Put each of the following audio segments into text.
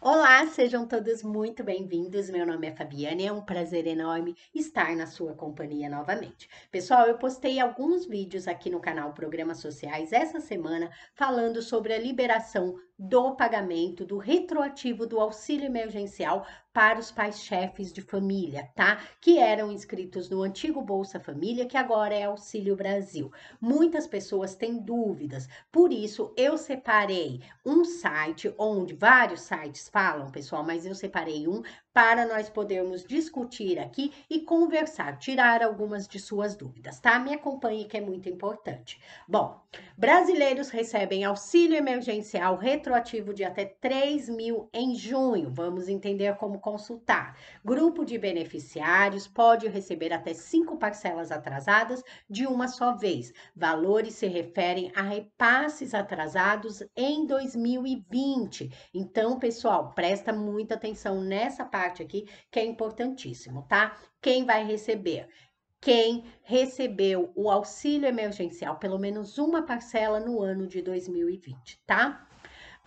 Olá, sejam todos muito bem-vindos. Meu nome é Fabiane, é um prazer enorme estar na sua companhia novamente. Pessoal, eu postei alguns vídeos aqui no canal Programas Sociais essa semana falando sobre a liberação do pagamento do retroativo do auxílio emergencial para os pais chefes de família, tá? Que eram inscritos no antigo Bolsa Família, que agora é Auxílio Brasil. Muitas pessoas têm dúvidas, por isso eu separei um site onde vários sites falam, pessoal, mas eu separei um para nós podermos discutir aqui e conversar, tirar algumas de suas dúvidas, tá? Me acompanhe que é muito importante. Bom, brasileiros recebem auxílio emergencial retroativo retroativo de até 3 mil em junho. Vamos entender como consultar. Grupo de beneficiários pode receber até cinco parcelas atrasadas de uma só vez. Valores se referem a repasses atrasados em 2020. Então, pessoal, presta muita atenção nessa parte aqui que é importantíssimo, tá? Quem vai receber? quem recebeu o auxílio emergencial, pelo menos uma parcela no ano de 2020, tá?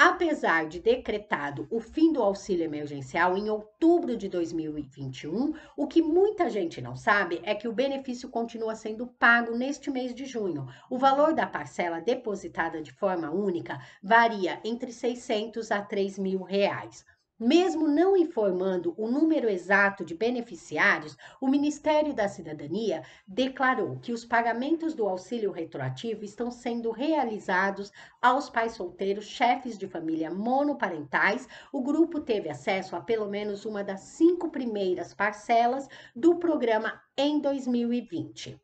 Apesar de decretado o fim do auxílio emergencial em outubro de 2021, o que muita gente não sabe é que o benefício continua sendo pago neste mês de junho. O valor da parcela depositada de forma única varia entre 600 a 3 mil reais. Mesmo não informando o número exato de beneficiários, o Ministério da Cidadania declarou que os pagamentos do auxílio retroativo estão sendo realizados aos pais solteiros, chefes de família monoparentais. O grupo teve acesso a pelo menos uma das cinco primeiras parcelas do programa em 2020.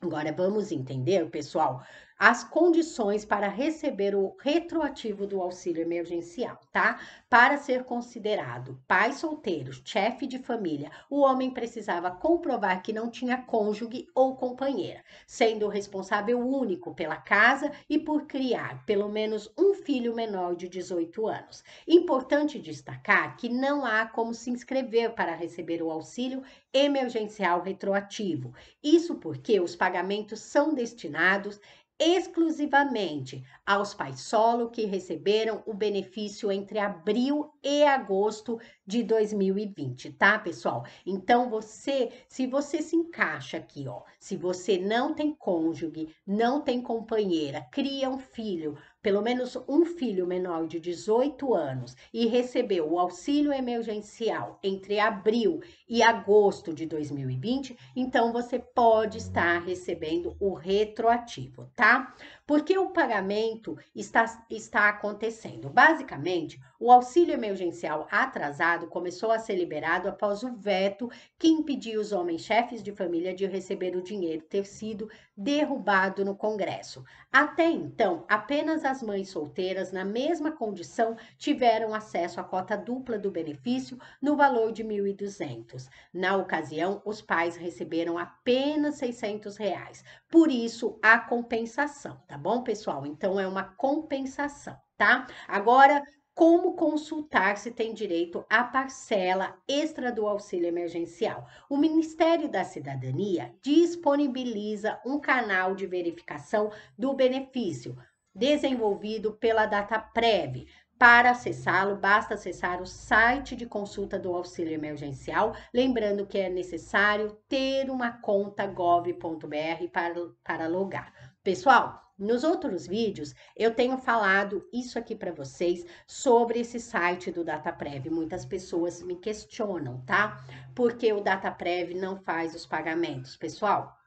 Agora vamos entender, pessoal, as condições para receber o retroativo do auxílio emergencial, tá? Para ser considerado pai solteiro, chefe de família, o homem precisava comprovar que não tinha cônjuge ou companheira, sendo o responsável único pela casa e por criar pelo menos um filho menor de 18 anos. Importante destacar que não há como se inscrever para receber o auxílio emergencial retroativo. Isso porque os pagamentos são destinados exclusivamente aos pais solo que receberam o benefício entre abril e agosto de 2020, tá, pessoal? Então você, se você se encaixa aqui, ó, se você não tem cônjuge, não tem companheira, cria um filho, pelo menos um filho menor de 18 anos e recebeu o auxílio emergencial entre abril e agosto de 2020, então você pode estar recebendo o retroativo, tá? Porque o pagamento está, está acontecendo. Basicamente, o auxílio emergencial atrasado começou a ser liberado após o veto que impediu os homens chefes de família de receber o dinheiro ter sido derrubado no Congresso. Até então, apenas as mães solteiras, na mesma condição, tiveram acesso à cota dupla do benefício no valor de 1.200. Na ocasião, os pais receberam apenas 600 reais. Por isso, a compensação, tá bom, pessoal? Então, é uma compensação. Tá? Agora, como consultar se tem direito à parcela extra do auxílio emergencial. O Ministério da Cidadania disponibiliza um canal de verificação do benefício desenvolvido pela DataPrev. Para acessá-lo, basta acessar o site de consulta do auxílio emergencial, lembrando que é necessário ter uma conta gov.br para, para logar. Pessoal, nos outros vídeos eu tenho falado isso aqui para vocês sobre esse site do DataPrev. Muitas pessoas me questionam, tá? Porque o DataPrev não faz os pagamentos, pessoal.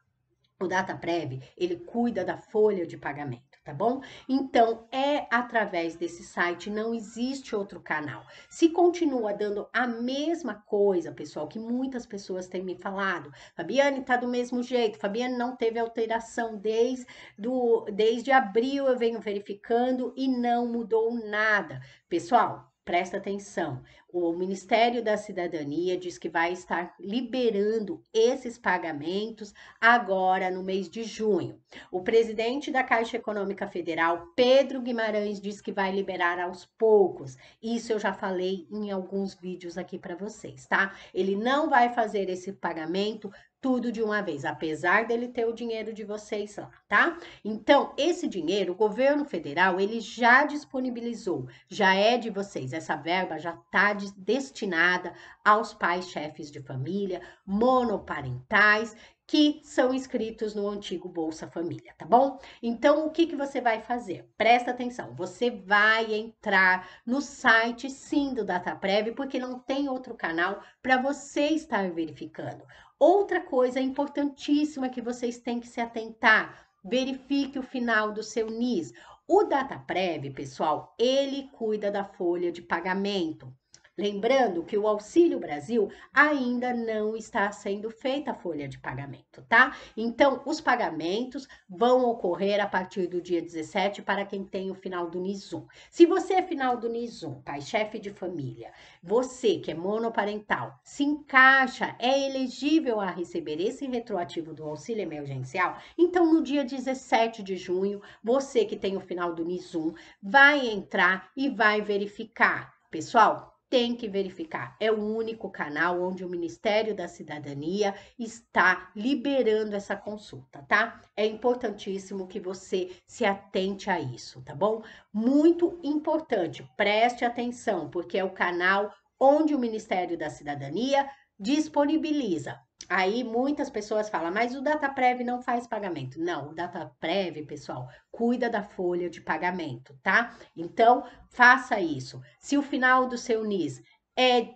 O DataPrev, ele cuida da folha de pagamento, tá bom? Então, é através desse site, não existe outro canal. Se continua dando a mesma coisa, pessoal, que muitas pessoas têm me falado, Fabiane tá do mesmo jeito, Fabiane não teve alteração desde, do, desde abril, eu venho verificando e não mudou nada. Pessoal, Presta atenção, o Ministério da Cidadania diz que vai estar liberando esses pagamentos agora no mês de junho. O presidente da Caixa Econômica Federal, Pedro Guimarães, diz que vai liberar aos poucos. Isso eu já falei em alguns vídeos aqui para vocês, tá? Ele não vai fazer esse pagamento tudo de uma vez, apesar dele ter o dinheiro de vocês lá, tá? Então, esse dinheiro, o governo federal, ele já disponibilizou, já é de vocês. Essa verba já está de, destinada aos pais chefes de família, monoparentais, que são inscritos no antigo Bolsa Família, tá bom? Então, o que, que você vai fazer? Presta atenção, você vai entrar no site sim do DataPrev, porque não tem outro canal para você estar verificando. Outra coisa importantíssima que vocês têm que se atentar, verifique o final do seu NIS. O DataPrev, pessoal, ele cuida da folha de pagamento. Lembrando que o Auxílio Brasil ainda não está sendo feita a folha de pagamento, tá? Então, os pagamentos vão ocorrer a partir do dia 17 para quem tem o final do 1. Se você é final do 1, pai, chefe de família, você que é monoparental, se encaixa, é elegível a receber esse retroativo do auxílio emergencial, então no dia 17 de junho, você que tem o final do 1 vai entrar e vai verificar. Pessoal, tem que verificar. É o único canal onde o Ministério da Cidadania está liberando essa consulta, tá? É importantíssimo que você se atente a isso, tá bom? Muito importante, preste atenção, porque é o canal onde o Ministério da Cidadania disponibiliza. Aí muitas pessoas falam, mas o DataPrev não faz pagamento. Não, o DataPrev, pessoal, cuida da folha de pagamento, tá? Então, faça isso. Se o final do seu NIS é,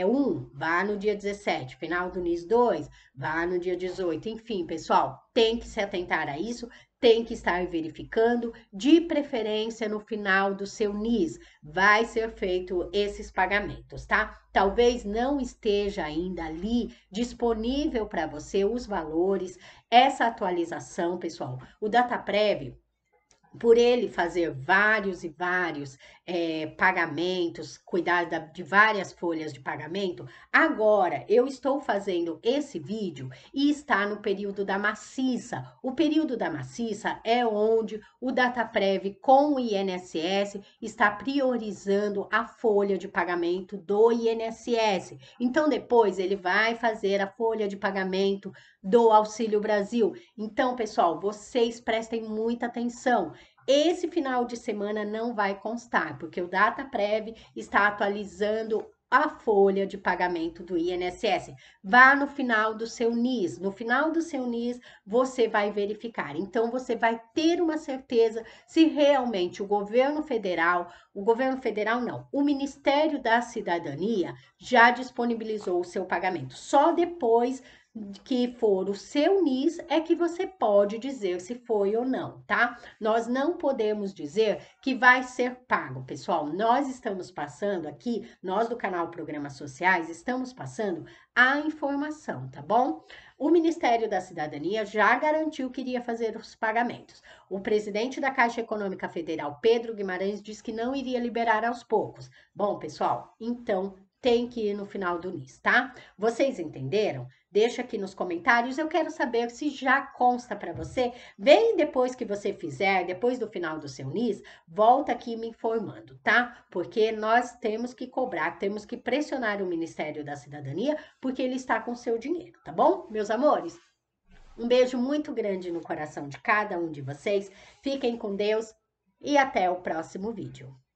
é, um, vá no dia 17, final do NIS 2, vá no dia 18, enfim, pessoal, tem que se atentar a isso, tem que estar verificando, de preferência no final do seu NIS, vai ser feito esses pagamentos, tá? Talvez não esteja ainda ali disponível para você os valores, essa atualização, pessoal. O DataPrev por ele fazer vários e vários é, pagamentos, cuidar da, de várias folhas de pagamento, agora eu estou fazendo esse vídeo e está no período da maciça. O período da maciça é onde o Dataprev com o INSS está priorizando a folha de pagamento do INSS. Então, depois ele vai fazer a folha de pagamento do Auxílio Brasil. Então, pessoal, vocês prestem muita atenção esse final de semana não vai constar, porque o DataPrev está atualizando a folha de pagamento do INSS. Vá no final do seu NIS. No final do seu NIS, você vai verificar. Então, você vai ter uma certeza se realmente o governo federal, o governo federal não, o Ministério da Cidadania já disponibilizou o seu pagamento. Só depois que for o seu NIS é que você pode dizer se foi ou não, tá? Nós não podemos dizer que vai ser pago, pessoal. Nós estamos passando aqui, nós do canal Programas Sociais, estamos passando a informação, tá bom? O Ministério da Cidadania já garantiu que iria fazer os pagamentos. O presidente da Caixa Econômica Federal, Pedro Guimarães, disse que não iria liberar aos poucos. Bom, pessoal, então tem que ir no final do NIS, tá? Vocês entenderam? Deixa aqui nos comentários, eu quero saber se já consta para você. Vem depois que você fizer, depois do final do seu NIS, volta aqui me informando, tá? Porque nós temos que cobrar, temos que pressionar o Ministério da Cidadania, porque ele está com seu dinheiro, tá bom? Meus amores, um beijo muito grande no coração de cada um de vocês. Fiquem com Deus e até o próximo vídeo.